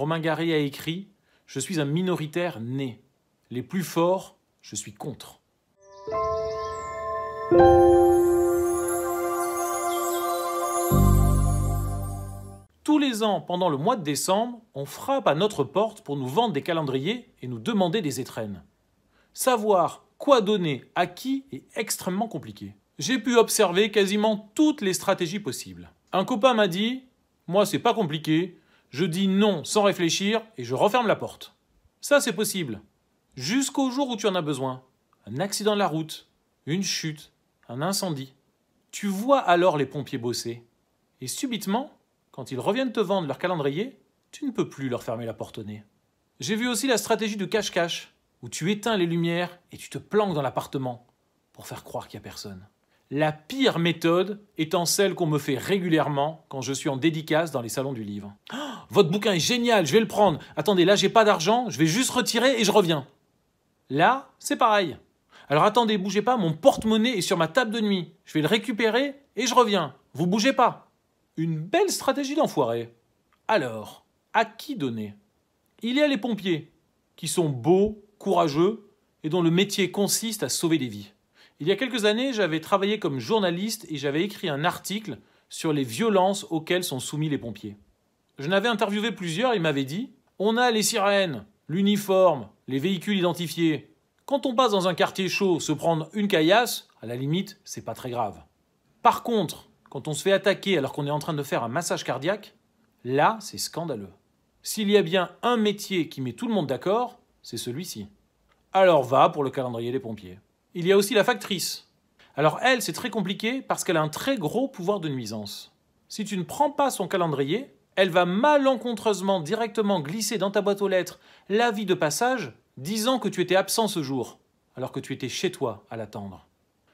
Romain Gary a écrit Je suis un minoritaire né. Les plus forts, je suis contre. Tous les ans, pendant le mois de décembre, on frappe à notre porte pour nous vendre des calendriers et nous demander des étrennes. Savoir quoi donner à qui est extrêmement compliqué. J'ai pu observer quasiment toutes les stratégies possibles. Un copain m'a dit Moi, c'est pas compliqué, je dis non sans réfléchir et je referme la porte. Ça, c'est possible. Jusqu'au jour où tu en as besoin. Un accident de la route, une chute, un incendie. Tu vois alors les pompiers bosser. Et subitement, quand ils reviennent te vendre leur calendrier, tu ne peux plus leur fermer la porte au nez. J'ai vu aussi la stratégie de cache-cache, où tu éteins les lumières et tu te planques dans l'appartement pour faire croire qu'il n'y a personne. La pire méthode étant celle qu'on me fait régulièrement quand je suis en dédicace dans les salons du livre. Oh, votre bouquin est génial, je vais le prendre. Attendez, là j'ai pas d'argent, je vais juste retirer et je reviens. Là, c'est pareil. Alors attendez, bougez pas, mon porte-monnaie est sur ma table de nuit. Je vais le récupérer et je reviens. Vous bougez pas. Une belle stratégie d'enfoiré. Alors, à qui donner Il y a les pompiers, qui sont beaux, courageux et dont le métier consiste à sauver des vies. Il y a quelques années, j'avais travaillé comme journaliste et j'avais écrit un article sur les violences auxquelles sont soumis les pompiers. Je n'avais interviewé plusieurs, ils m'avaient dit On a les sirènes, l'uniforme, les véhicules identifiés. Quand on passe dans un quartier chaud, se prendre une caillasse, à la limite, c'est pas très grave. Par contre, quand on se fait attaquer alors qu'on est en train de faire un massage cardiaque, là, c'est scandaleux. S'il y a bien un métier qui met tout le monde d'accord, c'est celui-ci. Alors va pour le calendrier des pompiers. Il y a aussi la factrice. Alors elle, c'est très compliqué parce qu'elle a un très gros pouvoir de nuisance. Si tu ne prends pas son calendrier, elle va malencontreusement directement glisser dans ta boîte aux lettres l'avis de passage disant que tu étais absent ce jour, alors que tu étais chez toi à l'attendre.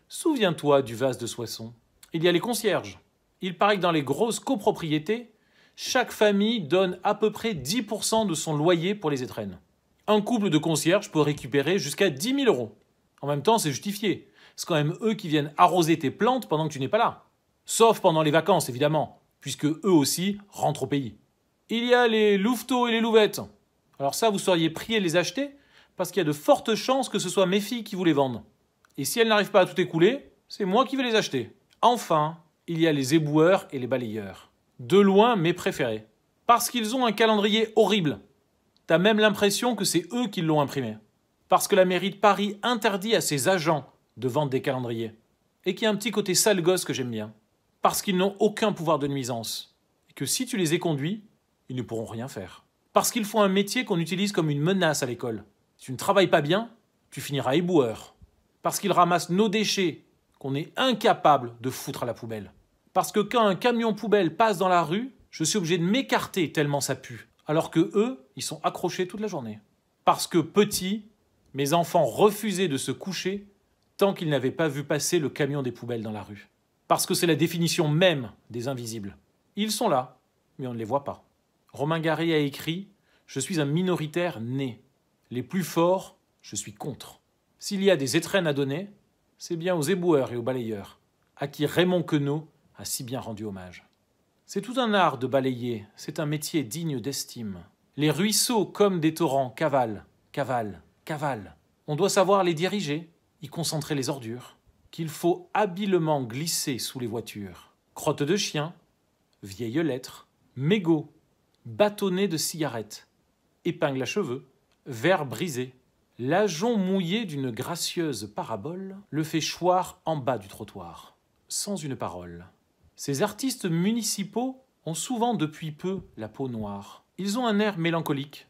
Souviens-toi du vase de Soissons. Il y a les concierges. Il paraît que dans les grosses copropriétés, chaque famille donne à peu près 10% de son loyer pour les étrennes. Un couple de concierges peut récupérer jusqu'à 10 000 euros. En même temps, c'est justifié. C'est quand même eux qui viennent arroser tes plantes pendant que tu n'es pas là. Sauf pendant les vacances, évidemment, puisque eux aussi rentrent au pays. Il y a les louveteaux et les louvettes. Alors ça, vous seriez prié de les acheter, parce qu'il y a de fortes chances que ce soit mes filles qui vous les vendent. Et si elles n'arrivent pas à tout écouler, c'est moi qui vais les acheter. Enfin, il y a les éboueurs et les balayeurs. De loin mes préférés. Parce qu'ils ont un calendrier horrible. T'as même l'impression que c'est eux qui l'ont imprimé parce que la mairie de Paris interdit à ses agents de vendre des calendriers, et qui a un petit côté sale gosse que j'aime bien, parce qu'ils n'ont aucun pouvoir de nuisance, et que si tu les ai conduits, ils ne pourront rien faire. Parce qu'ils font un métier qu'on utilise comme une menace à l'école. Si tu ne travailles pas bien, tu finiras éboueur. Parce qu'ils ramassent nos déchets qu'on est incapable de foutre à la poubelle. Parce que quand un camion poubelle passe dans la rue, je suis obligé de m'écarter tellement ça pue. Alors que eux, ils sont accrochés toute la journée. Parce que Petit mes enfants refusaient de se coucher tant qu'ils n'avaient pas vu passer le camion des poubelles dans la rue. Parce que c'est la définition même des invisibles. Ils sont là, mais on ne les voit pas. Romain Gary a écrit Je suis un minoritaire né. Les plus forts, je suis contre. S'il y a des étrennes à donner, c'est bien aux éboueurs et aux balayeurs, à qui Raymond Queneau a si bien rendu hommage. C'est tout un art de balayer, c'est un métier digne d'estime. Les ruisseaux, comme des torrents, cavalent, cavalent, Cavale. On doit savoir les diriger, y concentrer les ordures, qu'il faut habilement glisser sous les voitures. Crottes de chiens, vieilles lettres, mégots, bâtonnets de cigarettes, épingles à cheveux, verres brisés. L'ajon mouillé d'une gracieuse parabole le fait choir en bas du trottoir, sans une parole. Ces artistes municipaux ont souvent depuis peu la peau noire. Ils ont un air mélancolique.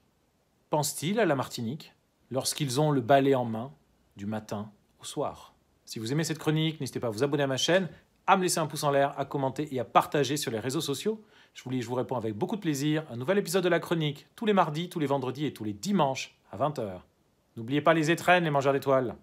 Pensent-ils à la Martinique lorsqu'ils ont le balai en main du matin au soir. Si vous aimez cette chronique, n'hésitez pas à vous abonner à ma chaîne, à me laisser un pouce en l'air, à commenter et à partager sur les réseaux sociaux. Je vous lis, je vous réponds avec beaucoup de plaisir. Un nouvel épisode de la chronique tous les mardis, tous les vendredis et tous les dimanches à 20h. N'oubliez pas les étrennes, les mangeurs d'étoiles.